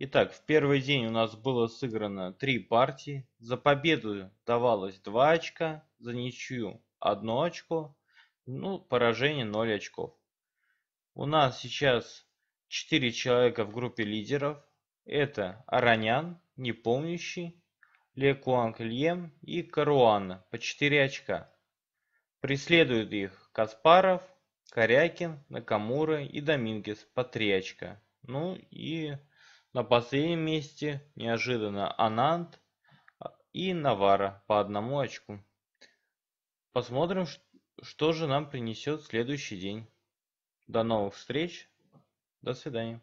Итак, в первый день у нас было сыграно 3 партии. За победу давалось 2 очка, за ничью 1 очко, ну, поражение 0 очков. У нас сейчас 4 человека в группе лидеров. Это Аронян, Непомнящий, Ле Куанг Льем и Каруана по 4 очка. Преследуют их Каспаров, Корякин, Накамура и Домингес по 3 очка. Ну и на последнем месте неожиданно Ананд а, и Навара по одному очку. Посмотрим, что же нам принесет следующий день. До новых встреч. До свидания.